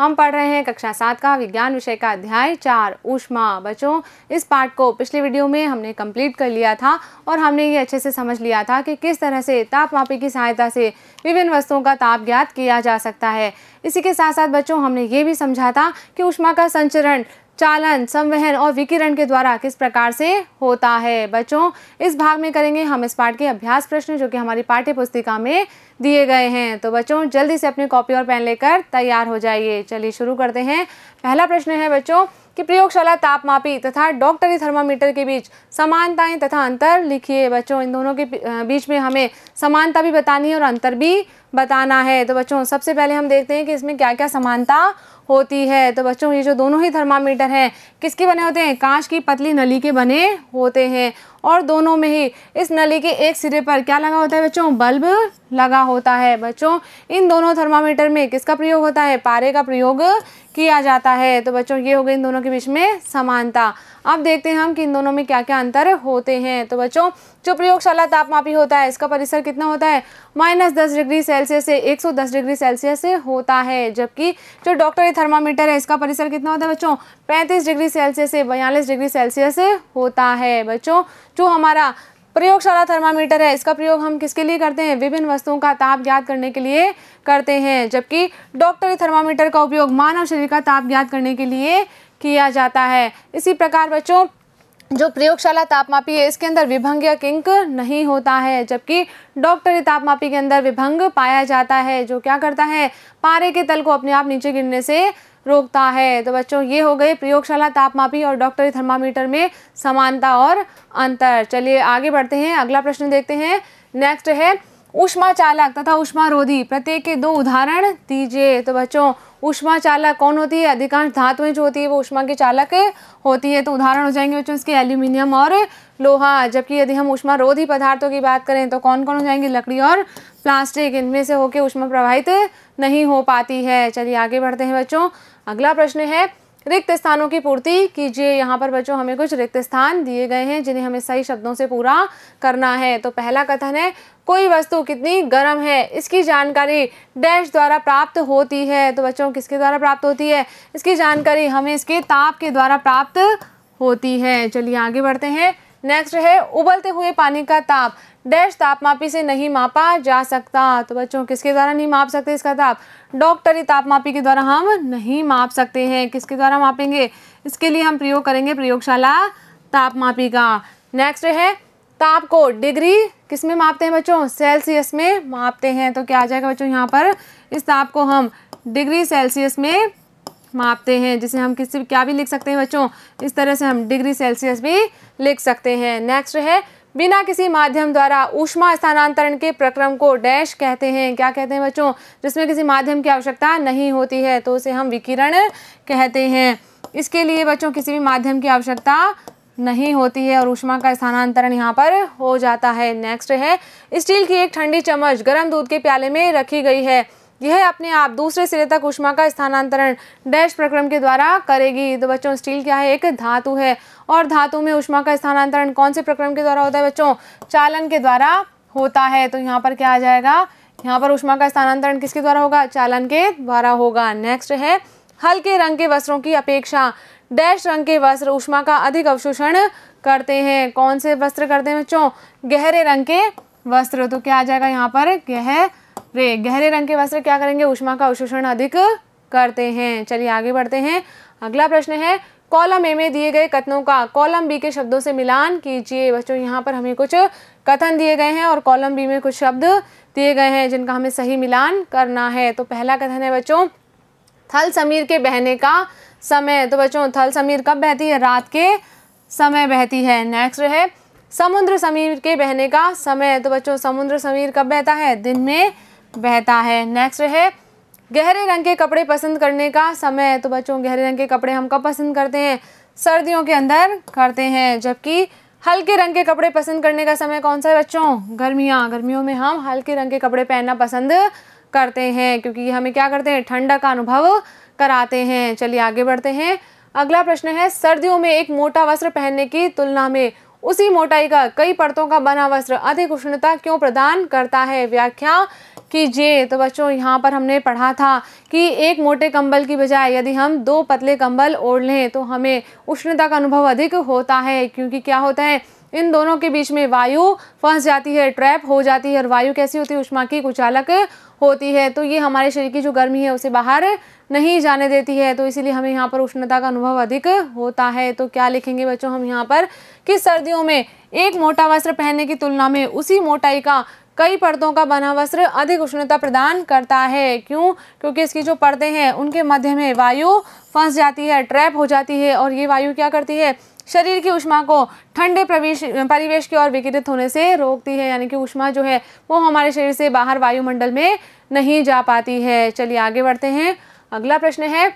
हम पढ़ रहे हैं कक्षा सात का विज्ञान विषय का अध्याय चार ऊष्मा बच्चों इस पार्ट को पिछले वीडियो में हमने कंप्लीट कर लिया था और हमने ये अच्छे से समझ लिया था कि किस तरह से तापमापी की सहायता से विभिन्न वस्तुओं का ताप ज्ञात किया जा सकता है इसी के साथ साथ बच्चों हमने ये भी समझा था कि ऊष्मा का संचरण चालन संवहन और विकिरण के द्वारा किस प्रकार से होता है बच्चों इस भाग में करेंगे हम इस पाठ के अभ्यास प्रश्न जो कि हमारी पाठ्य पुस्तिका में दिए गए हैं तो बच्चों जल्दी से अपनी कॉपी और पेन लेकर तैयार हो जाइए चलिए शुरू करते हैं पहला प्रश्न है बच्चों कि प्रयोगशाला तापमापी तथा डॉक्टरी थर्मामीटर के बीच समानताएं तथा अंतर लिखिए बच्चों इन दोनों के बीच में हमें समानता भी बतानी है और अंतर भी बताना है तो बच्चों सबसे पहले हम देखते हैं कि इसमें क्या क्या समानता होती है तो बच्चों ये जो दोनों ही थर्मामीटर हैं किसके बने होते हैं कांच की पतली नली के बने होते हैं और दोनों में ही इस नली के एक सिरे पर क्या लगा होता है बच्चों बल्ब लगा होता है बच्चों इन दोनों थर्मामीटर में किसका प्रयोग होता है पारे का प्रयोग किया जाता है तो बच्चों ये हो गई इन दोनों के बीच में समानता अब देखते हैं हम कि इन दोनों में क्या क्या अंतर होते हैं तो बच्चों जो प्रयोगशाला तापमापी होता है इसका परिसर कितना होता है माइनस दस डिग्री सेल्सियस से एक सौ दस डिग्री सेल्सियस से होता है जबकि जो डॉक्टर थर्मामीटर है इसका परिसर कितना होता है बच्चों पैंतीस डिग्री सेल्सियस से बयालीस डिग्री सेल्सियस से होता है बच्चों जो हमारा प्रयोगशाला थर्मामीटर है इसका प्रयोग हम किसके लिए करते हैं विभिन्न वस्तुओं का ताप ज्ञात करने के लिए करते हैं जबकि डॉक्टरी थर्मामीटर का उपयोग मानव शरीर का ताप ज्ञात करने के लिए किया जाता है इसी प्रकार बच्चों जो प्रयोगशाला तापमापी है इसके अंदर विभंग या किंक नहीं होता है जबकि डॉक्टरी तापमापी के अंदर विभंग पाया जाता है जो क्या करता है पारे के तल को अपने आप नीचे गिरने से रोकता है तो बच्चों ये हो गए प्रयोगशाला तापमापी और डॉक्टरी थर्मामीटर में समानता और अंतर चलिए आगे बढ़ते हैं अगला प्रश्न देखते हैं नेक्स्ट है उष्मा चालक तथा उष्मा रोधी प्रत्येक के दो उदाहरण दीजिए तो बच्चों उष्मा चालक कौन होती है अधिकांश धातुएं जो होती है वो उष्मा के चालक होती है तो उदाहरण हो जाएंगे बच्चों इसके एल्यूमिनियम और लोहा जबकि यदि हम उष्मा रोधी पदार्थों की बात करें तो कौन कौन हो जाएंगे लकड़ी और प्लास्टिक इनमें से होकर उष्मा प्रवाहित नहीं हो पाती है चलिए आगे बढ़ते हैं बच्चों अगला प्रश्न है रिक्त स्थानों की पूर्ति कीजिए यहाँ पर बच्चों हमें कुछ रिक्त स्थान दिए गए हैं जिन्हें हमें सही शब्दों से पूरा करना है तो पहला कथन है कोई वस्तु कितनी गर्म है इसकी जानकारी डैश द्वारा प्राप्त होती है तो बच्चों किसके द्वारा प्राप्त होती है इसकी जानकारी हमें इसके ताप के द्वारा प्राप्त होती है चलिए आगे बढ़ते हैं नेक्स्ट है उबलते हुए पानी का ताप डैश तापमापी से नहीं मापा जा सकता तो बच्चों किसके द्वारा नहीं माप सकते इसका ताप डॉक्टरी तापमापी के द्वारा हम नहीं माप सकते हैं किसके द्वारा मापेंगे इसके लिए हम प्रयोग करेंगे प्रयोगशाला तापमापी का नेक्स्ट है ताप को डिग्री किस में मापते हैं बच्चों सेल्सियस में मापते हैं तो क्या आ जाएगा बच्चों यहाँ पर इस ताप को हम डिग्री सेल्सियस में मापते हैं जिसे हम किसी क्या भी लिख सकते हैं बच्चों इस तरह से हम डिग्री सेल्सियस भी लिख सकते हैं नेक्स्ट है बिना किसी माध्यम द्वारा ऊष्मा स्थानांतरण के प्रक्रम को डैश कहते हैं क्या कहते हैं बच्चों जिसमें किसी माध्यम की आवश्यकता नहीं होती है तो उसे हम विकिरण कहते हैं इसके लिए बच्चों किसी भी माध्यम की आवश्यकता नहीं होती है और ऊष्मा का स्थानांतरण यहाँ पर हो जाता है नेक्स्ट है स्टील की एक ठंडी चम्मच गर्म दूध के प्याले में रखी गई है यह अपने आप दूसरे सिरे तक ऊष्मा का स्थानांतरण डैश प्रक्रम के द्वारा करेगी तो बच्चों स्टील क्या है एक धातु है और धातु में ऊष्मा का स्थानांतरण कौन से प्रक्रम के द्वारा होता है बच्चों चालन के द्वारा होता है तो यहाँ पर क्या आ जाएगा यहाँ पर ऊष्मा का स्थानांतरण किसके द्वारा होगा चालन के द्वारा होगा नेक्स्ट है हल्के रंग के वस्त्रों की अपेक्षा डैश रंग के वस्त्र ऊष्मा का अधिक अवशोषण करते हैं कौन से वस्त्र करते हैं बच्चों गहरे रंग के वस्त्र तो क्या आ जाएगा यहाँ पर गह रे गहरे रंग के वस्त्र क्या करेंगे उष्मा का अवशोषण अधिक करते हैं चलिए आगे बढ़ते हैं अगला प्रश्न है कॉलम ए में दिए गए कथनों का कॉलम बी के शब्दों से मिलान कीजिए बच्चों यहाँ पर हमें कुछ कथन दिए गए हैं और कॉलम बी में कुछ शब्द दिए गए हैं जिनका हमें सही मिलान करना है तो पहला कथन है बच्चों थल समीर के बहने का समय तो बच्चों थल समीर कब बहती है रात के समय बहती है नेक्स्ट है समुद्र समीर के बहने का समय तो बच्चों समुद्र समीर कब बहता है दिन में बहता है नेक्स्ट है गहरे रंग के कपड़े पसंद करने का समय तो बच्चों गहरे रंग के कपड़े हम कब पसंद करते हैं सर्दियों के अंदर करते हैं जबकि हल्के रंग के कपड़े पसंद करने का समय कौन सा है बच्चों गर्मियाँ गर्मियों में हम हल्के रंग के कपड़े पहनना पसंद करते हैं क्योंकि हमें क्या करते हैं ठंडा का अनुभव कराते हैं चलिए आगे बढ़ते हैं अगला प्रश्न है सर्दियों में एक मोटा वस्त्र पहनने की तुलना में उसी मोटाई का कई परतों का बना वस्त्र अधिक उष्णता क्यों प्रदान करता है व्याख्या कीजिए तो बच्चों यहाँ पर हमने पढ़ा था कि एक मोटे कंबल की बजाय यदि हम दो पतले कंबल ओढ़ लें तो हमें उष्णता का अनुभव अधिक होता है क्योंकि क्या होता है इन दोनों के बीच में वायु फंस जाती है ट्रैप हो जाती है और वायु कैसी होती है उष्मा की कुचालक होती है तो ये हमारे शरीर की जो गर्मी है उसे बाहर नहीं जाने देती है तो इसीलिए हमें यहाँ पर उष्णता का अनुभव अधिक होता है तो क्या लिखेंगे बच्चों हम यहाँ पर कि सर्दियों में एक मोटा वस्त्र पहनने की तुलना में उसी मोटाई का कई परतों का बना वस्त्र अधिक उष्णता प्रदान करता है क्यों क्योंकि इसकी जो परतें हैं उनके मध्य में वायु फंस जाती है ट्रैप हो जाती है और ये वायु क्या करती है शरीर की उष्मा को ठंडे प्रवेश परिवेश की ओर विकिरित होने से रोकती है यानी कि उष्मा जो है वो हमारे शरीर से बाहर वायुमंडल में नहीं जा पाती है चलिए आगे बढ़ते हैं अगला प्रश्न है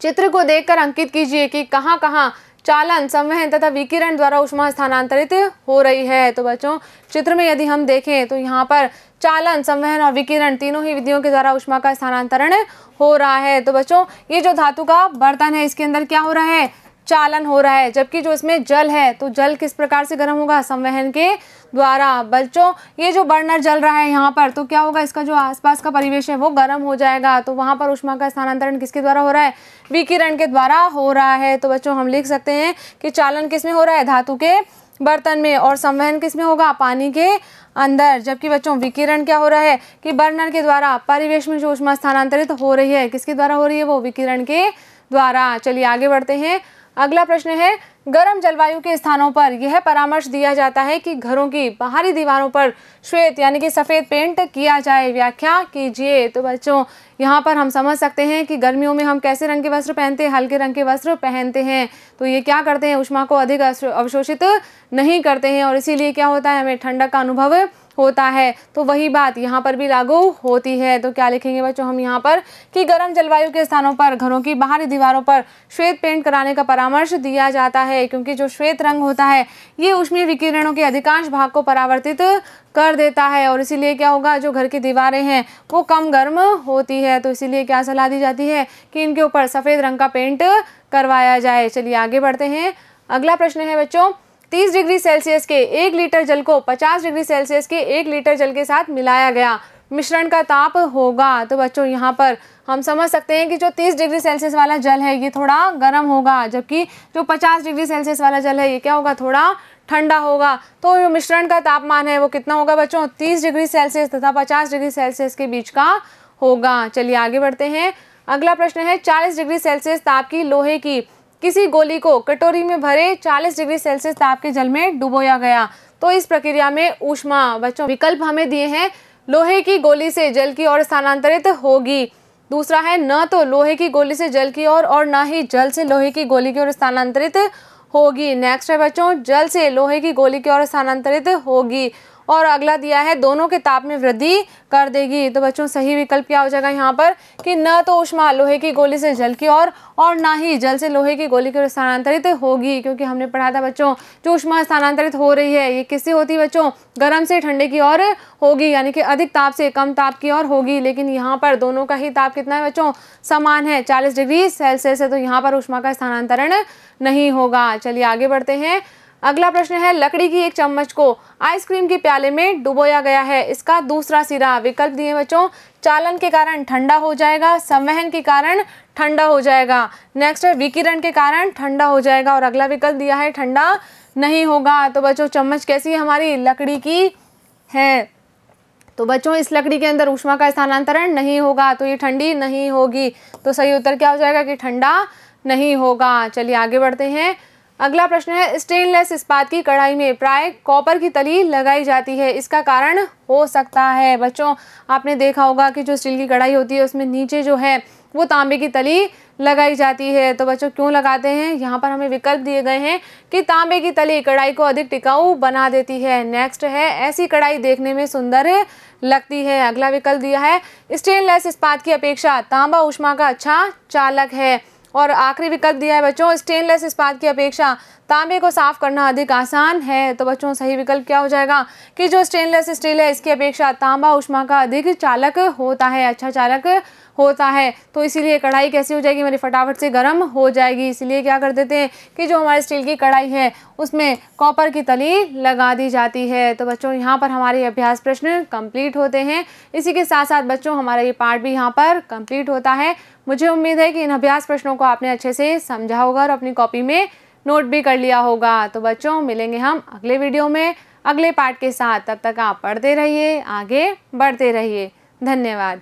चित्र को देखकर अंकित कीजिए कि कहाँ कहाँ चालन संवहन तथा विकिरण द्वारा उष्मा स्थानांतरित हो रही है तो बच्चों चित्र में यदि हम देखें तो यहाँ पर चालन संवहन और विकिरण तीनों ही विधियों के द्वारा उष्मा का स्थानांतरण हो रहा है तो बच्चों ये जो धातु का बर्तन है इसके अंदर क्या हो रहा है चालन हो रहा है जबकि जो इसमें जल है तो जल किस प्रकार से गर्म होगा संवहन के द्वारा बच्चों ये जो बर्नर जल रहा है यहाँ पर तो क्या होगा इसका जो आसपास का परिवेश है वो गर्म हो जाएगा तो वहाँ पर उष्मा का स्थानांतरण किसके द्वारा हो रहा है विकिरण के द्वारा हो रहा है तो बच्चों हम लिख सकते हैं कि चालन किस में हो रहा है धातु के बर्तन में और संवहन किस में होगा पानी के अंदर जबकि बच्चों विकिरण क्या हो रहा है कि बर्नर के द्वारा परिवेश में जो उष्मा स्थानांतरित हो रही है किसके द्वारा हो रही है वो विकिरण के द्वारा चलिए आगे बढ़ते हैं अगला प्रश्न है गर्म जलवायु के स्थानों पर यह परामर्श दिया जाता है कि घरों की बाहरी दीवारों पर श्वेत यानी कि सफ़ेद पेंट किया जाए व्याख्या कीजिए तो बच्चों यहाँ पर हम समझ सकते हैं कि गर्मियों में हम कैसे रंग के वस्त्र पहनते हैं हल्के रंग के वस्त्र पहनते हैं तो ये क्या करते हैं उष्मा को अधिक अवशोषित नहीं करते हैं और इसीलिए क्या होता है हमें ठंडक का अनुभव होता है तो वही बात यहाँ पर भी लागू होती है तो क्या लिखेंगे बच्चों हम यहाँ पर कि गर्म जलवायु के स्थानों पर घरों की बाहरी दीवारों पर श्वेत पेंट कराने का परामर्श दिया जाता है क्योंकि जो श्वेत रंग होता है ये उष्मीय विकिरणों के अधिकांश भाग को परावर्तित कर देता है और इसीलिए क्या होगा जो घर की दीवारें हैं वो कम गर्म होती है तो इसीलिए क्या सलाह दी जाती है कि इनके ऊपर सफ़ेद रंग का पेंट करवाया जाए चलिए आगे बढ़ते हैं अगला प्रश्न है बच्चों 30 डिग्री सेल्सियस के एक लीटर जल को 50 डिग्री सेल्सियस के एक लीटर जल के साथ मिलाया गया मिश्रण का ताप होगा तो बच्चों यहाँ पर हम समझ सकते हैं कि जो 30 डिग्री सेल्सियस वाला जल है ये थोड़ा गर्म होगा जबकि जो 50 डिग्री सेल्सियस वाला जल है ये क्या होगा थोड़ा ठंडा होगा तो जो मिश्रण का तापमान है वो कितना होगा बच्चों 30 डिग्री सेल्सियस तथा 50 डिग्री सेल्सियस के बीच का होगा चलिए आगे बढ़ते हैं अगला प्रश्न है चालीस डिग्री सेल्सियस ताप की लोहे की किसी गोली को कटोरी में भरे 40 डिग्री सेल्सियस ताप के जल में डुबोया गया तो इस प्रक्रिया में ऊष्मा बच्चों विकल्प हमें दिए हैं लोहे की गोली से जल की ओर स्थानांतरित होगी दूसरा है न तो लोहे की गोली से जल की ओर और, और न ही जल से लोहे की गोली की ओर स्थानांतरित होगी नेक्स्ट है बच्चों जल से लोहे की गोली की ओर स्थानांतरित होगी और अगला दिया है दोनों के ताप में वृद्धि कर देगी तो बच्चों सही विकल्प क्या हो जाएगा यहाँ पर कि न तो उष्मा लोहे की गोली से जल की ओर और, और ना ही जल से लोहे की गोली की ओर स्थानांतरित होगी क्योंकि हमने पढ़ा था बच्चों जो उष्मा स्थानांतरित हो रही है ये किससे होती है बच्चों गर्म से ठंडे की ओर होगी यानी कि अधिक ताप से कम ताप की ओर होगी लेकिन यहाँ पर दोनों का ही ताप कितना है बच्चों समान है चालीस डिग्री सेल्सियस है तो यहाँ पर उष्मा का स्थानांतरण नहीं होगा चलिए आगे बढ़ते हैं अगला प्रश्न है लकड़ी की एक चम्मच को आइसक्रीम के प्याले में डुबोया गया है इसका दूसरा सिरा विकल्प दिए बच्चों चालन के कारण ठंडा हो जाएगा संवहन के कारण ठंडा हो जाएगा नेक्स्ट है विकिरण के कारण ठंडा हो जाएगा और अगला विकल्प दिया है ठंडा नहीं होगा तो बच्चों चम्मच कैसी है हमारी लकड़ी की है तो बच्चों इस लकड़ी के अंदर ऊष्मा का स्थानांतरण नहीं होगा तो ये ठंडी नहीं होगी तो सही उत्तर क्या हो जाएगा कि ठंडा नहीं होगा चलिए आगे बढ़ते हैं अगला प्रश्न है स्टेनलेस इस्पात की कढ़ाई में प्राय कॉपर की तली लगाई जाती है इसका कारण हो सकता है बच्चों आपने देखा होगा कि जो स्टील की कढ़ाई होती है उसमें नीचे जो है वो तांबे की तली लगाई जाती है तो बच्चों क्यों लगाते हैं यहाँ पर हमें विकल्प दिए गए हैं कि तांबे की तली कढ़ाई को अधिक टिकाऊ बना देती है नेक्स्ट है ऐसी कढ़ाई देखने में सुंदर लगती है अगला विकल्प दिया है स्टेनलेस इस्पात की अपेक्षा तांबा उष्मा का अच्छा चालक है और आखिरी विकल्प दिया है बच्चों स्टेनलेस इस्पात की अपेक्षा तांबे को साफ करना अधिक आसान है तो बच्चों सही विकल्प क्या हो जाएगा कि जो स्टेनलेस स्टील है इसकी अपेक्षा तांबा उष्मा का अधिक चालक होता है अच्छा चालक होता है तो इसीलिए कढ़ाई कैसी हो जाएगी मेरी फटाफट से गर्म हो जाएगी इसलिए क्या कर देते हैं कि जो हमारे स्टील की कढ़ाई है उसमें कॉपर की तली लगा दी जाती है तो बच्चों यहाँ पर हमारे अभ्यास प्रश्न कंप्लीट होते हैं इसी के साथ साथ बच्चों हमारा ये पार्ट भी यहाँ पर कंप्लीट होता है मुझे उम्मीद है कि इन अभ्यास प्रश्नों को आपने अच्छे से समझा होगा और अपनी कॉपी में नोट भी कर लिया होगा तो बच्चों मिलेंगे हम अगले वीडियो में अगले पार्ट के साथ तब तक आप पढ़ते रहिए आगे बढ़ते रहिए धन्यवाद